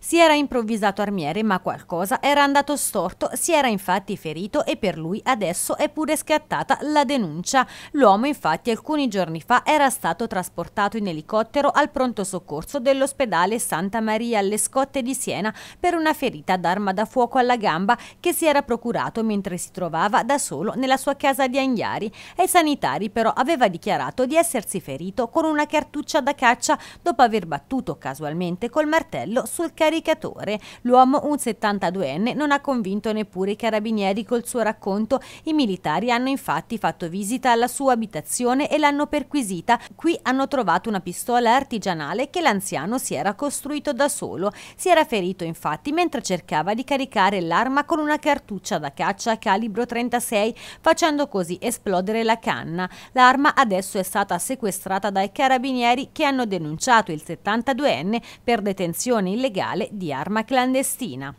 Si era improvvisato armiere, ma qualcosa era andato storto, si era infatti ferito e per lui adesso è pure scattata la denuncia. L'uomo infatti alcuni giorni fa era stato trasportato in elicottero al pronto soccorso dell'ospedale Santa Maria alle Scotte di Siena per una ferita d'arma da fuoco alla gamba che si era procurato mentre si trovava da solo nella sua casa di Anghiari. Ai sanitari però aveva dichiarato di essersi ferito con una cartuccia da caccia dopo aver battuto casualmente col martello sul cartello caricatore. L'uomo, un 72enne, non ha convinto neppure i carabinieri col suo racconto. I militari hanno infatti fatto visita alla sua abitazione e l'hanno perquisita. Qui hanno trovato una pistola artigianale che l'anziano si era costruito da solo. Si era ferito infatti mentre cercava di caricare l'arma con una cartuccia da caccia calibro 36, facendo così esplodere la canna. L'arma adesso è stata sequestrata dai carabinieri che hanno denunciato il 72enne per detenzione illegale illegale di arma clandestina.